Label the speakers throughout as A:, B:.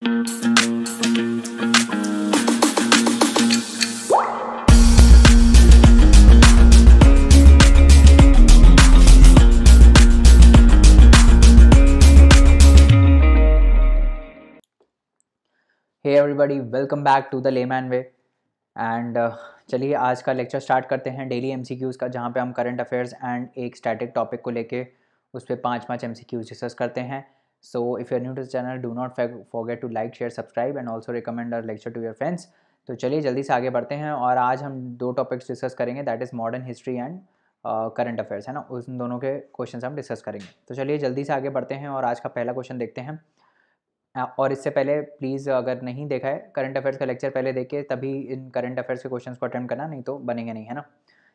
A: Hey everybody welcome back to the layman way and चलिए आज का लेक्चर स्टार्ट करते हैं डेली क्यूज का जहाँ पे हम करंट अफेयर्स एंड एक स्टैटिक टॉपिक को लेके उस पर पाँच पाँच एमसीक्यूज़ डिस्कस करते हैं So if you are new to the channel, do not forget to like, share, subscribe and also recommend our lecture to your friends. तो चलिए जल्दी से आगे बढ़ते हैं और आज हम दो टॉपिक्स डिस्कस करेंगे that is modern history and current affairs है ना उन दोनों के क्वेश्चन हम डिस्कस करेंगे तो चलिए जल्दी से आगे बढ़ते हैं और आज का पहला क्वेश्चन देखते हैं और इससे पहले प्लीज़ अगर नहीं देखा है करंट अफेयर्स का लेक्चर पहले देख के तभी इन करंट अफेयर्स के क्वेश्चन को अटैम्प्ट करना नहीं तो बनेंगे नहीं है ना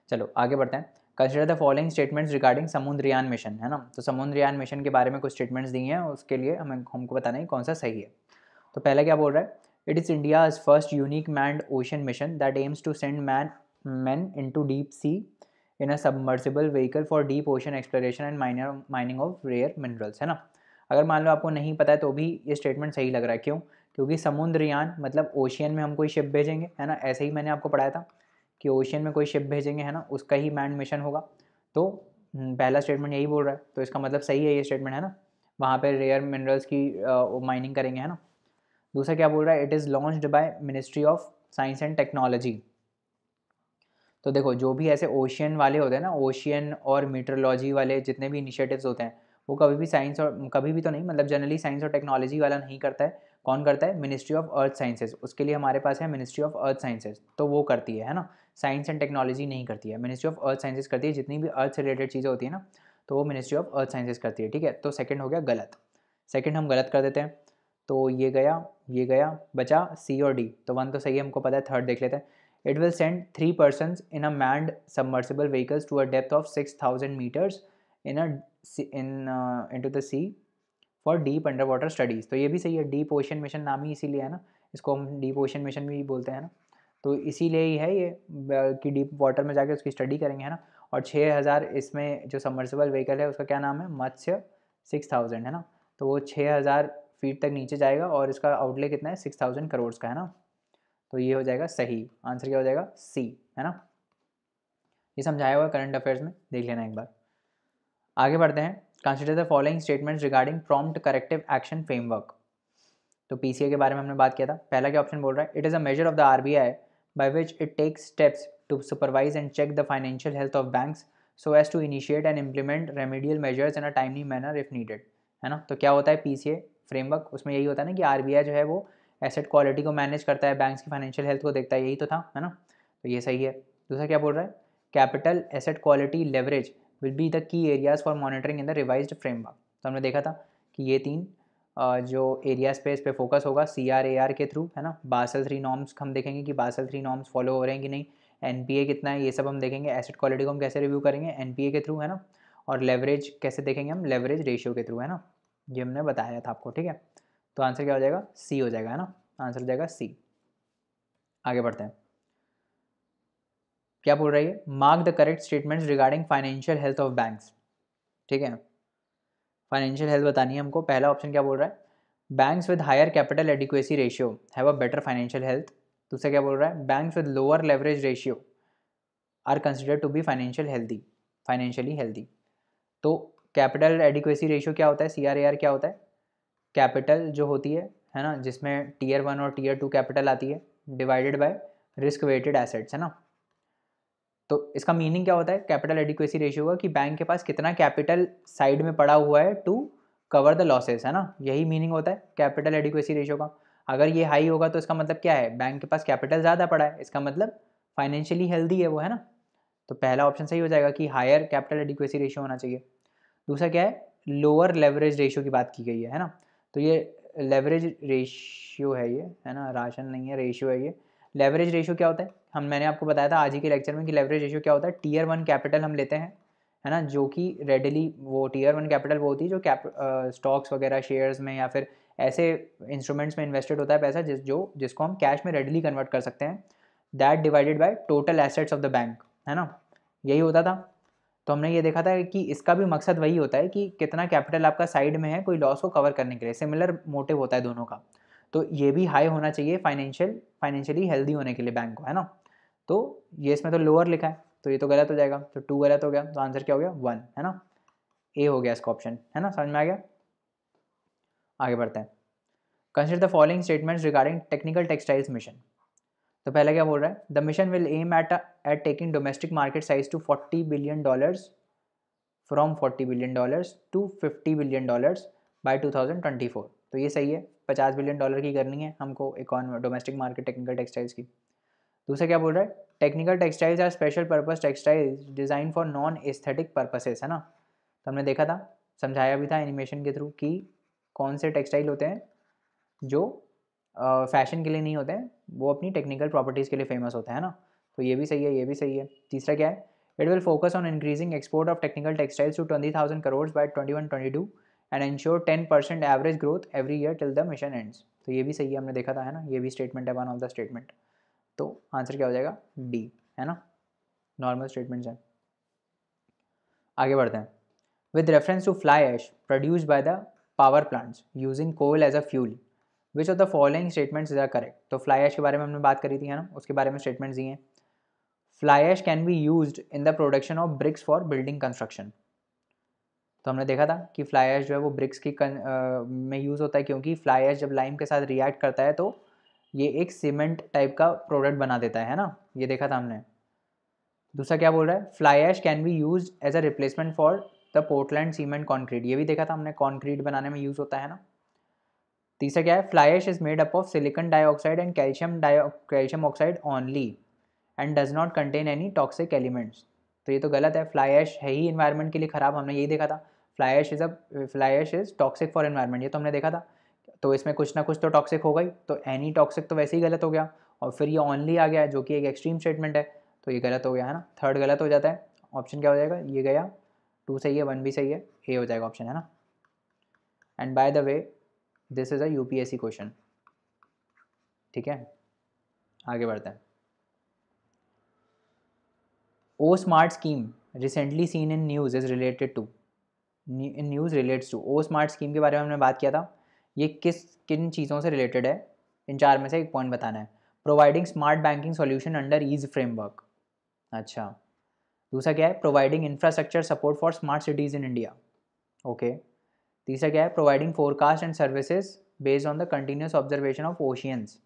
A: चलो आगे बढ़ते हैं consider the following statements regarding Samudrayaan mission है ना तो समुद्रयान मिशन के बारे में कुछ स्टेटमेंट्स दी हैं उसके लिए हमें हमको बताना है कौन सा सही है तो पहले क्या बोल रहा है it is India is first unique manned ocean mission that aims to send man man into deep sea in a submersible vehicle for deep ocean exploration and minor mining of rare minerals है ना अगर मान लो आपको नहीं पता है तो भी ये स्टेटमेंट सही लग रहा है क्यों क्योंकि समुद्रयान मतलब ओशियन में हम कोई शिप भेजेंगे है ना ऐसे ही मैंने आपको पढ़ाया था कि ओशियन में कोई शिप भेजेंगे है ना उसका ही मैंड मिशन होगा तो हम्म, पहला स्टेटमेंट यही बोल रहा है तो इसका मतलब सही है ये स्टेटमेंट है ना वहाँ पर रेयर मिनरल्स की माइनिंग करेंगे है ना दूसरा क्या बोल रहा है it is launch by ministry of science and technology तो देखो जो भी ऐसे ओशियन वाले होते हैं ना ओशियन और मीटरोलॉजी वाले जितने भी इनिशिएटिव्स होते हैं वो कभी भी साइंस और कभी भी तो नहीं मतलब जनरली साइंस और टेक्नोलॉजी वाला नहीं करता है कौन करता है मिनिस्ट्री ऑफ अर्थ साइंसेज उसके लिए हमारे पास है मिनिस्ट्री ऑफ अर्थ साइंसेज तो वो करती है है ना साइंस एंड टेक्नोलॉजी नहीं करती है मिनिस्ट्री ऑफ अर्थ साइंसेज करती है जितनी भी अर्थ से रिलेटेड चीज़ें होती है ना तो वो मिनिस्ट्री ऑफ अर्थ साइंसेज करती है ठीक है तो सेकेंड हो गया गलत सेकेंड हम गलत कर देते हैं तो ये गया ये गया बचा सी और डी तो वन तो सही है हमको पता है थर्ड देख लेते हैं will send three person in a manned submersible vehicles to a depth of six thousand metres in a in in to the sea for deep under water studies तो ये भी सही है डीप ओशन मिशन नाम ही इसीलिए है ना इसको हम डीप ओशन मिशन भी बोलते हैं ना तो इसीलिए ही है ये कि डीप वाटर में जाके उसकी स्टडी करेंगे है ना और छः हज़ार इसमें जो सबमर्सिबल व्हीकल है उसका क्या नाम है मत्स्य सिक्स थाउजेंड है ना तो वो छः हज़ार फीट तक नीचे जाएगा और इसका आउटले कितना है सिक्स थाउजेंड करोड़ का है ना तो ये हो जाएगा सही आंसर क्या हो जाएगा सी है ना ये समझाया हुआ करंट अफेयर्स में देख लेना एक बार आगे बढ़ते हैं consider the following statements regarding prompt corrective action framework तो पी के बारे में हमने बात किया था पहला क्या ऑप्शन बोल रहा है it is a measure of the R B I by which it takes steps to supervise and check the financial health of banks so as to initiate and implement remedial measures in a timely manner if needed है ना तो क्या होता है P framework उसमें यही होता है ना कि आर जो है वो एसेट क्वालिटी को मैनेज करता है बैंक्स की फाइनेंशियल हेल्थ को देखता है यही तो था है ना तो ये सही है दूसरा क्या बोल रहा है capital asset quality leverage will be the key areas for monitoring in the revise framework तो हमने देखा था कि ये तीन जो स्पेस पे पर फोकस होगा सी आर ए आर के थ्रू है ना बासल थ्री नॉर्म्स हम देखेंगे कि बासल थ्री नॉर्म्स फॉलो हो रहे हैं कि नहीं एन पी ए कितना है ये सब हम देखेंगे एसेट क्वालिटी को हम कैसे रिव्यू करेंगे एन पी ए के थ्रू है ना और लेवरेज कैसे देखेंगे हम लेवरेज रेशियो के थ्रू है ना ये हमने बताया था आपको ठीक है तो आंसर क्या हो जाएगा सी हो जाएगा है ना आंसर हो जाएगा सी आगे बढ़ते हैं क्या बोल रही है mark the correct statements regarding financial health of banks ठीक है फाइनेंशियल हेल्थ बतानी है हमको पहला ऑप्शन क्या बोल रहा है banks with higher capital adequacy ratio have a better financial health दूसरा क्या बोल रहा है banks with lower leverage ratio are consider to be financial healthy financially healthy तो कैपिटल एडिक्वेसी रेशियो क्या होता है सी क्या होता है कैपिटल जो होती है है ना जिसमें टीयर वन और टीयर टू कैपिटल आती है divided by risk weighted assets है ना तो इसका मीनिंग क्या होता है कैपिटल एडिक्वेसी रेशियो का कि बैंक के पास कितना कैपिटल साइड में पड़ा हुआ है टू कवर द लॉसेस है ना यही मीनिंग होता है कैपिटल एडिक्वेसी रेशियो का अगर ये हाई होगा तो इसका मतलब क्या है बैंक के पास कैपिटल ज़्यादा पड़ा है इसका मतलब फाइनेंशियली हेल्दी है वो है ना तो पहला ऑप्शन सही हो जाएगा कि हायर कैपिटल एडिक्वेसी रेशियो होना चाहिए दूसरा क्या है लोअर लेवरेज रेशियो की बात की गई है है ना तो ये लेवरेज रेशियो है ये है ना राशन नहीं है रेशियो है ये लेवरेज रेशियो क्या होता है हम मैंने आपको बताया था आज ही के लेक्चर में कि लेवरेज रेशियो क्या होता है टीयर वन कैपिटल हम लेते हैं है ना जो कि रेडिली वो टीयर वन कैपिटल वो होती है जो कैप स्टॉक्स वगैरह शेयर्स में या फिर ऐसे इंस्ट्रूमेंट्स में इन्वेस्टेड होता है पैसा जिस जो जिसको हम कैश में रेडिली कन्वर्ट कर सकते हैं that divided by total assets of the bank है ना यही होता था तो हमने ये देखा था कि इसका भी मकसद वही होता है कि कितना कैपिटल आपका साइड में है कोई लॉस को कवर करने के लिए सिमिलर मोटिव होता है दोनों का तो ये भी हाई होना चाहिए फाइनेंशियल फाइनेंशियली हेल्दी होने के लिए बैंक को है ना तो ये इसमें तो लोअर लिखा है तो ये तो गलत हो जाएगा तो टू गलत हो गया तो आंसर क्या हो गया वन है ना ए हो गया इसका ऑप्शन है ना समझ में आ गया आगे बढ़ते हैं consider the following statements regarding technical textiles mission तो पहला क्या बोल रहा है the mission will aim at at taking domestic market size to forty billion dollars from forty billion dollars to fifty billion dollars by two thousand twenty four तो ये सही है पचास बिलियन डॉलर की करनी है हमको इकॉन डोमेस्टिक मार्केट टेक्निकल टेक्सटाइल्स की दूसरा क्या बोल रहा है technical textiles are special purpose textiles design for non aesthetic purposes है ना तो हमने देखा था समझाया भी था एनिमेशन के थ्रू कि कौन से टेक्सटाइल होते हैं जो फैशन के लिए नहीं होते हैं वो अपनी टेक्निकल प्रॉपर्टीज़ के लिए फेमस होते हैं ना तो ये भी सही है ये भी सही है तीसरा क्या है it will focus on increasing export of technical textiles to twenty thousand crore by twenty one twenty two and ensure ten percent average growth every year till the mission ends तो ये भी सही है हमने देखा था है ना ये भी स्टेटमेंट है वन ऑफ द स्टेटमेंट तो आंसर क्या हो जाएगा डी है ना नॉर्मल स्टेटमेंट्स हैं आगे बढ़ते हैं with reference to fly ash produce by the power plants using coal as a fuel which of the following statements is are correct तो फ्लाई एश के बारे में हमने बात करी थी है ना उसके बारे में स्टेटमेंट्स दिए हैं fly ash can be use in the production of bricks for building construction तो हमने देखा था कि फ्लाई एश जो है वो ब्रिक्स की कन, आ, में यूज़ होता है क्योंकि फ्लाई एश जब लाइम के साथ रिएक्ट करता है तो ये एक सीमेंट टाइप का प्रोडक्ट बना देता है ना ये देखा था हमने दूसरा क्या बोल रहा है fly ash can be use as a replacement for the Portland cement concrete ये भी देखा था हमने कॉन्क्रीट बनाने में यूज़ होता है ना तीसरा क्या है fly ash is made up of silicon dioxide and calcium di calcium oxide only and does not contain any toxic elements तो ये तो गलत है फ्लाई ऐश है ही इन्वायरमेंट के लिए ख़राब हमने यही देखा था fly ash is a fly ash is toxic for environment ये तो हमने देखा था तो इसमें कुछ ना कुछ तो टॉक्सिक हो गई तो एनी टॉक्सिक तो वैसे ही गलत हो गया और फिर ये ऑनली आ गया जो कि एक एक्सट्रीम स्टेटमेंट है तो ये गलत हो गया है ना थर्ड गलत हो जाता है ऑप्शन क्या हो जाएगा ये गया टू सही है वन भी सही है ए हो जाएगा ऑप्शन है ना and by the way this is a U C question ठीक है आगे बढ़ते हैं O smart scheme recently seen in news is related to news relates to O smart scheme के बारे में हमने बात किया था ये किस किन चीज़ों से रिलेटेड है इन चार में से एक पॉइंट बताना है providing smart banking solution under ease framework अच्छा दूसरा क्या है providing infrastructure support for smart cities in India okay तीसरा क्या है providing forecast and services based on the continuous observation of oceans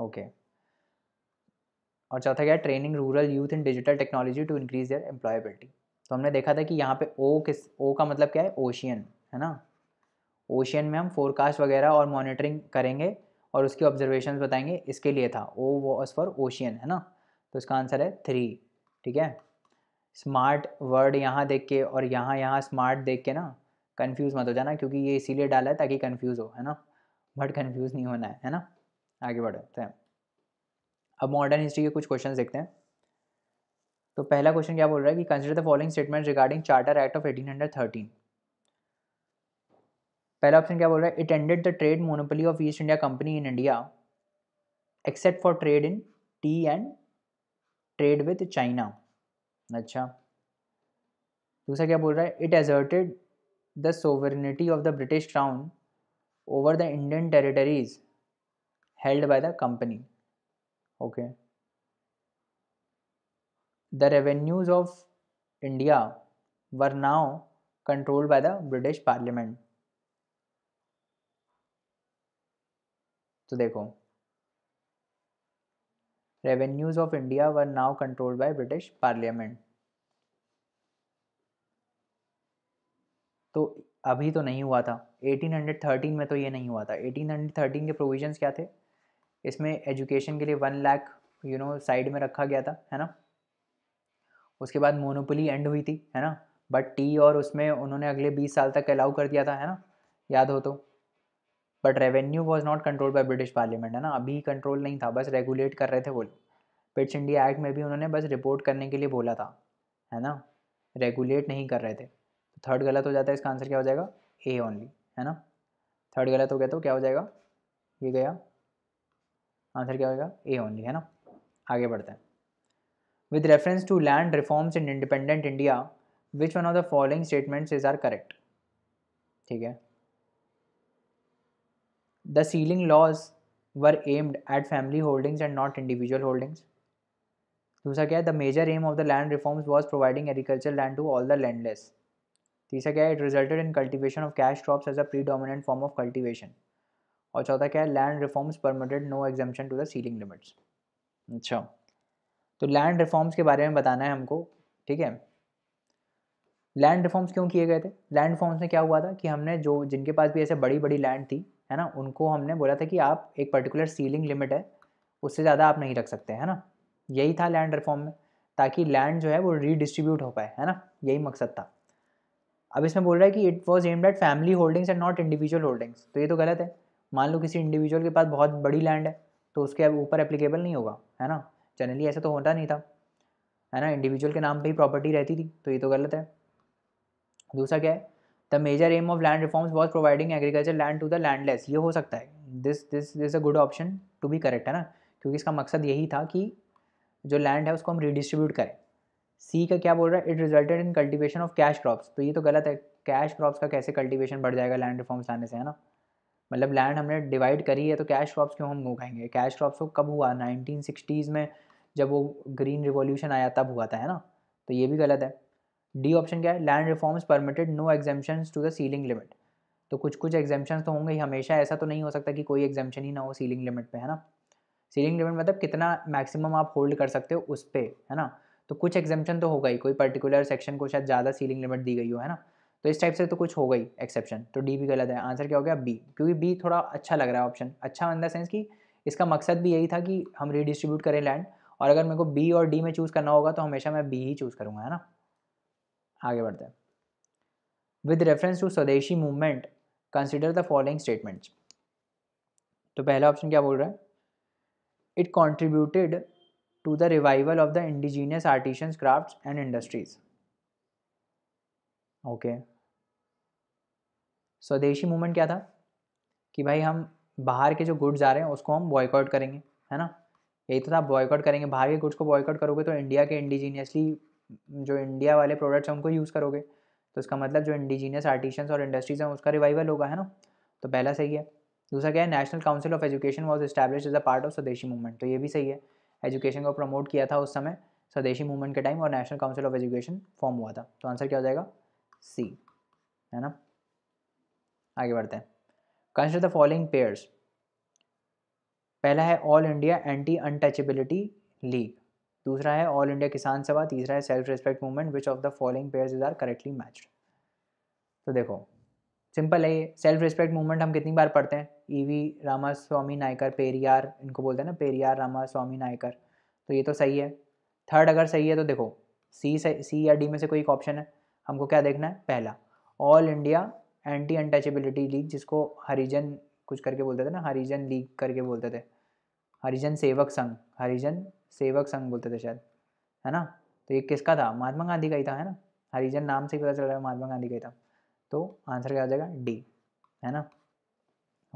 A: okay और चौथा क्या है training rural youth in digital technology to increase their employability तो हमने देखा था कि यहाँ पे ओ किस ओ का मतलब क्या है ओशियन है ना ओशियन में हम फोरकास्ट वगैरह और मॉनिटरिंग करेंगे और उसकी ऑब्जर्वेशन बताएंगे इसके लिए था ओ वॉज फॉर ओशियन है ना तो इसका आंसर है थ्री ठीक है स्मार्ट वर्ड यहाँ देख के और यहाँ यहाँ स्मार्ट देख के ना कन्फ्यूज़ मत हो जाना क्योंकि ये इसीलिए डाला है ताकि कन्फ्यूज़ हो है ना बट कन्फ्यूज़ नहीं होना है है ना आगे बढ़ते हैं अब मॉडर्न हिस्ट्री के कुछ क्वेश्चन देखते हैं तो पहला क्वेश्चन क्या बोल रहा है कि consider the following statement regarding charter act of eighteen hundred thirteen पहला ऑप्शन क्या बोल रहा है it ended the trade monopoly of East India Company in India except for trade in tea and trade with China अच्छा दूसरा क्या बोल रहा है it asserted the sovereignty of the British crown over the Indian territories held by the company okay the revenues of India were now control by the British parliament तो देखो revenues of India were now controlled by British parliament तो अभी तो नहीं हुआ था 1813 में तो ये नहीं हुआ था 1813 के प्रोविजंस क्या थे इसमें एजुकेशन के लिए one lakh you know side में रखा गया था है ना उसके बाद मोनोपोली एंड हुई थी है ना बट टी और उसमें उन्होंने अगले 20 साल तक अलाउ कर दिया था है ना याद हो तो but revenue was not control by British parliament है ना अभी कंट्रोल नहीं था बस रेगुलेट कर रहे थे वो पिट्स इंडिया एक्ट में भी उन्होंने बस रिपोर्ट करने के लिए बोला था है ना रेगुलेट नहीं कर रहे थे थर्ड गलत हो जाता है इसका आंसर क्या हो जाएगा ए ओनली है ना थर्ड गलत हो गया तो क्या हो जाएगा ये गया आंसर क्या होगा ए ओनली है ना आगे बढ़ते हैं with reference to land reforms in independent India which one of the following statements is are correct ठीक है The ceiling laws were aimed at family holdings and not individual holdings. दूसरा क्या है the major aim of the land reforms was providing agriculture land to all the landless तीसरा क्या है it resulted in cultivation of cash crops as a predominant form of cultivation और चौथा क्या है land reforms permitted no exemption to the ceiling limits अच्छा तो land reforms के बारे में बताना है हमको ठीक है लैंड रिफॉर्म्स क्यों किए गए थे लैंड रिफॉर्म्स में क्या हुआ था कि हमने जो जिनके पास भी ऐसे बड़ी बड़ी लैंड थी है ना उनको हमने बोला था कि आप एक पर्टिकुलर सीलिंग लिमिट है उससे ज़्यादा आप नहीं रख सकते है ना यही था लैंड रिफॉर्म में ताकि लैंड जो है वो रीडिस्ट्रीब्यूट हो पाए है ना यही मकसद था अब इसमें बोल रहा है कि it was aimed at family holdings and not individual holdings तो ये तो गलत है मान लो किसी इंडिविजुअल के पास बहुत बड़ी लैंड है तो उसके ऊपर एप्लीकेबल नहीं होगा है ना जनरली ऐसा तो होता नहीं था है ना इंडिविजुअल के नाम पे ही प्रॉपर्टी रहती थी तो ये तो गलत है दूसरा क्या है the major aim of land reforms was providing agriculture land to the landless ये हो सकता है this this is a good option to be correct है ना क्योंकि इसका मकसद यही था कि जो लैंड है उसको हम रिडिस्ट्रीब्यूट करें सी का क्या बोल रहा है it resulted in cultivation of cash crops तो ये तो गलत है कैश क्रॉप्स का कैसे कल्टिवेशन बढ़ जाएगा लैंड रिफॉर्म्स आने से है ना मतलब लैंड हमने डिवाइड करी है तो कैश क्रॉप्स क्यों हम उगाएंगे कैश क्रॉप्स को कब हुआ नाइनटीन में जब वो ग्रीन रिवोल्यूशन आया तब हुआ था है ना तो ये भी गलत है डी ऑप्शन क्या है land reforms permitted no exemption to the ceiling limit तो कुछ कुछ एग्जामेशन तो होंगे ही हमेशा ऐसा तो नहीं हो सकता कि कोई एग्जामेशन ही ना हो सीलिंग लिमिट पे है ना सीलिंग लिमिट मतलब कितना मैक्सिमम आप होल्ड कर सकते हो उस पर है ना तो कुछ एग्जामेशन तो होगा ही कोई पर्टिकुलर सेक्शन को शायद ज़्यादा सीलिंग लिमिट दी गई हो है ना तो इस टाइप से तो कुछ होगा ही एक्सेप्शन तो डी भी गलत है आंसर क्या हो गया बी क्योंकि बी थोड़ा अच्छा लग रहा है ऑप्शन अच्छा इन द सेंस कि इसका मकसद भी यही था कि हम रीडिस्ट्रीब्यूट करें लैंड और अगर मेरे को बी और डी में चूज़ करना होगा तो हमेशा मैं बी ही चूज़ करूँगा है ना आगे बढ़ते हैं with reference to Swadeshi movement consider the following statements तो पहला ऑप्शन क्या बोल रहा है it contributed to the revival of the indigenous artisans craft and industries okay Swadeshi movement क्या था कि भाई हम बाहर के जो गुड्स आ रहे हैं उसको हम बॉयकआउट करेंगे है ना यही तो था बॉयकआउट करेंगे बाहर के गुड्स को बॉयकआउट करोगे तो इंडिया के इंडिजीनियसली जो इंडिया वाले प्रोडक्ट्स हैं उनको यूज़ करोगे तो इसका मतलब जो इंडिजीनियस आर्टिशंस और इंडस्ट्रीज हैं उसका रिवाइवल होगा है ना तो पहला सही है दूसरा क्या है National Council of Education was establish as a part of Swadeshi movement तो ये भी सही है एजुकेशन को प्रमोट किया था उस समय स्वदेशी मूवमेंट के टाइम और National Council of Education form हुआ था तो आंसर क्या हो जाएगा सी है ना आगे बढ़ते हैं कंसिडर द फॉलोइंग पेयर्स पहला है All India anti untouchability league दूसरा है ऑल इंडिया किसान सभा तीसरा है self respect movement which of the following pairs is are correctly matched तो देखो सिंपल है ये सेल्फ रिस्पेक्ट मूवमेंट हम कितनी बार पढ़ते हैं E V Ramaswamy Naicker Periyar इनको बोलते हैं ना पेरियार रामा स्वामी नायकर तो ये तो सही है थर्ड अगर सही है तो देखो सी से सी या डी में से कोई एक ऑप्शन है हमको क्या देखना है पहला All India anti untouchability league जिसको हरिजन कुछ करके बोलते थे ना हरिजन लीग करके बोलते थे हरिजन सेवक संघ हरिजन सेवक संघ बोलते थे शायद है ना तो ये किसका था महात्मा गांधी का ही था है ना हरिजन नाम से ही पता चल रहा है महात्मा गांधी का ही था तो आंसर क्या हो जाएगा डी है ना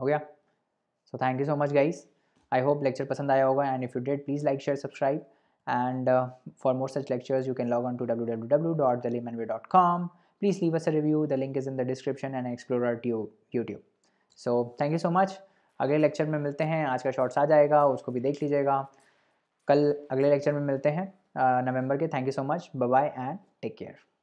A: हो गया so thank you so much guys I hope lecture पसंद आया होगा and if you date please like share subscribe and for more such lectures you can log on to W W W dot can log way dot com please leave us a review the link is in the description and explore our YouTube so thank you so much अगले lecture में मिलते हैं आज का shorts आ जाएगा उसको भी देख लीजिएगा कल अगले लेक्चर में मिलते हैं नवंबर के thank you so much bye and take care